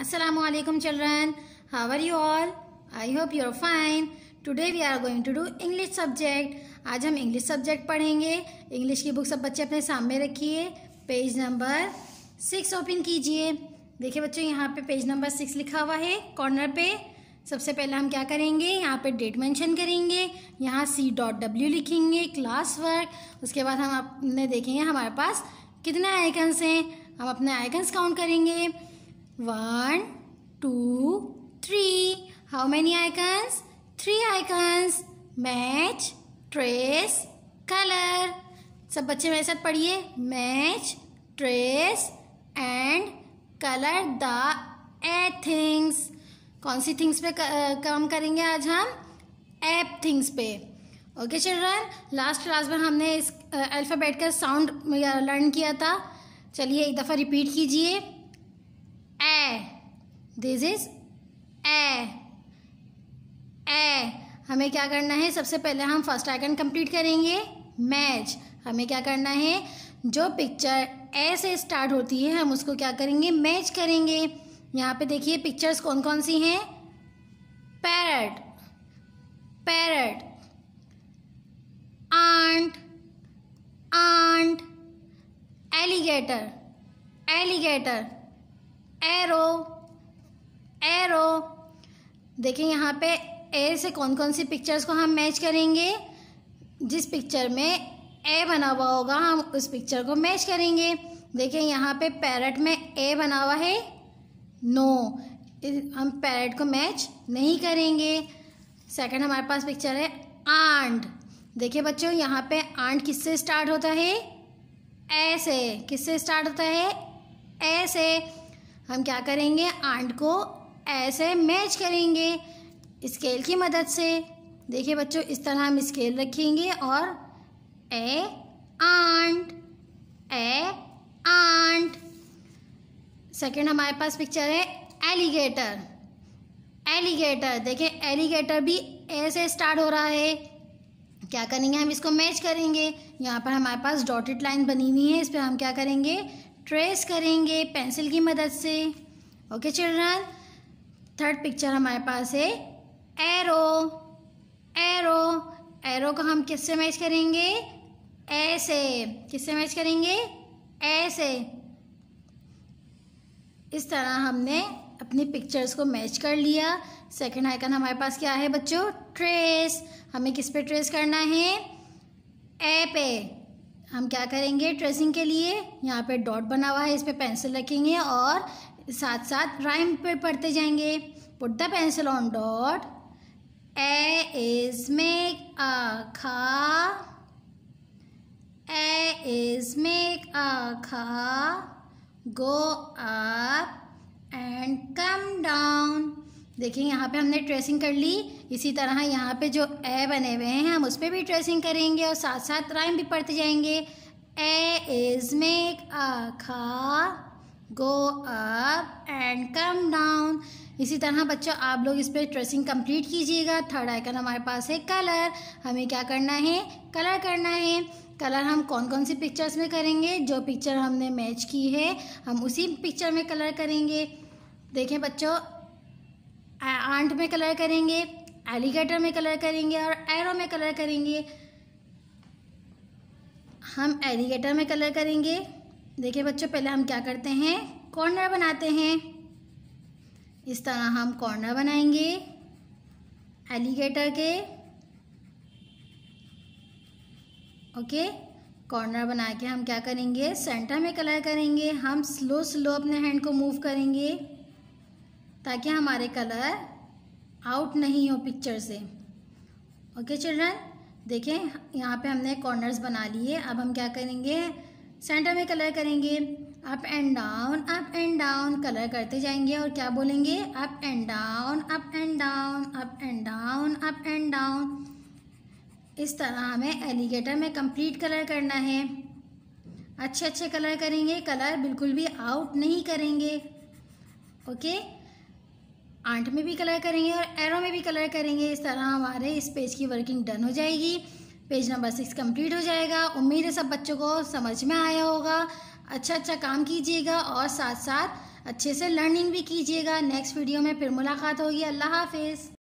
Assalamualaikum children. How are you all? I hope you are fine. Today we are going to do English subject. आज हम English subject पढ़ेंगे English की book सब बच्चे अपने सामने रखिए पेज नंबर सिक्स ओपन कीजिए देखिए बच्चों यहाँ पे पेज नंबर सिक्स लिखा हुआ है कॉर्नर पे सबसे पहले हम क्या करेंगे यहाँ पे डेट मेंशन करेंगे यहाँ सी डॉट डब्ल्यू लिखेंगे क्लास वर्क उसके बाद हम अपने देखेंगे हमारे पास कितने आइकन्स हैं हम अपने आइकन्स काउंट करेंगे one two three how many icons three icons match trace colour सब बच्चे मेरे साथ पढ़िए match trace and colour the a things कौन सी थिंग्स पे काम करेंगे आज हम एप थिंग्स पे ओके चिल्ड्रन लास्ट क्लास में हमने इस अल्फ़ाबेट का साउंड लर्न किया था चलिए एक दफ़ा रिपीट कीजिए ए दिस इज ए ए हमें क्या करना है सबसे पहले हम फर्स्ट आइकन कंप्लीट करेंगे मैच हमें क्या करना है जो पिक्चर ए से स्टार्ट होती है हम उसको क्या करेंगे मैच करेंगे यहाँ पे देखिए पिक्चर्स कौन कौन सी हैं parrot parrot ant ant alligator alligator arrow arrow देखिए यहाँ पे ए से कौन कौन सी पिक्चर्स को हम मैच करेंगे जिस पिक्चर में ए बना हुआ होगा हम उस पिक्चर को मैच करेंगे देखिए यहाँ पे पैरट में ए बना हुआ है नो हम पैरट को मैच नहीं करेंगे सेकंड हमारे पास पिक्चर है आंट देखिए बच्चों यहाँ पे आंट किससे स्टार्ट होता है ए से किससे स्टार्ट होता है ए से हम क्या करेंगे आंट को ऐसे मैच करेंगे स्केल की मदद से देखिए बच्चों इस तरह हम स्केल रखेंगे और a ant a ant second हमारे पास पिक्चर है एलिगेटर एलिगेटर देखिए एलिगेटर भी ऐसे स्टार्ट हो रहा है क्या करेंगे हम इसको मैच करेंगे यहाँ पर हमारे पास डॉटेड लाइन बनी हुई है इस पर हम क्या करेंगे ट्रेस करेंगे पेंसिल की मदद से ओके चिल्ड्रन थर्ड पिक्चर हमारे पास है एरो एरो एरो को हम किससे मैच करेंगे ऐसे किससे मैच करेंगे ऐसे इस तरह हमने अपनी पिक्चर्स को मैच कर लिया सेकंड आइकन हमारे पास क्या है बच्चों ट्रेस हमें किस पे ट्रेस करना है ए पे हम क्या करेंगे ट्रेसिंग के लिए यहाँ पे डॉट बना हुआ है इस पर पेंसिल रखेंगे और साथ साथ राइम पे पढ़ते जाएंगे put the pencil on dot a is make a खा ए इज मेक अ खा go up and come down देखिए यहाँ पे हमने ट्रेसिंग कर ली इसी तरह यहाँ पे जो ए बने हुए हैं हम उस पर भी ट्रेसिंग करेंगे और साथ साथ राइम भी पढ़ते जाएंगे ए इज मेक अ खा go up and come down इसी तरह बच्चों आप लोग इस पर ट्रेसिंग कंप्लीट कीजिएगा थर्ड आइकन हमारे पास है कलर हमें क्या करना है कलर करना है कलर हम कौन कौन सी पिक्चर्स में करेंगे जो पिक्चर हमने मैच की है हम उसी पिक्चर में कलर करेंगे देखें बच्चों आंट में कलर करेंगे एलिगेटर में कलर करेंगे और एरो में कलर करेंगे हम एलिगेटर में कलर करेंगे देखिए बच्चों पहले हम क्या करते हैं कॉर्नर बनाते हैं इस तरह हम कॉर्नर बनाएंगे एलिगेटर के ओके कॉर्नर बना के हम क्या करेंगे सेंटर में कलर करेंगे हम स्लो स्लो अपने हैंड को मूव करेंगे ताकि हमारे कलर आउट नहीं हो पिक्चर से ओके चिल्ड्रन देखें यहाँ पे हमने कॉर्नर्स बना लिए अब हम क्या करेंगे सेंटर में कलर करेंगे up and down up and down colour करते जाएंगे और क्या बोलेंगे up and down up and down up and down up and down इस तरह हमें एलिगेटर में कंप्लीट कलर करना है अच्छे अच्छे कलर करेंगे कलर बिल्कुल भी आउट नहीं करेंगे ओके आंट में भी कलर करेंगे और एरो में भी कलर करेंगे इस तरह हमारे इस पेज की वर्किंग डन हो जाएगी पेज नंबर सिक्स कंप्लीट हो जाएगा उम्मीद है सब बच्चों को समझ में आया होगा अच्छा अच्छा काम कीजिएगा और साथ साथ अच्छे से लर्निंग भी कीजिएगा नेक्स्ट वीडियो में फिर मुलाकात होगी अल्लाह हाफिज़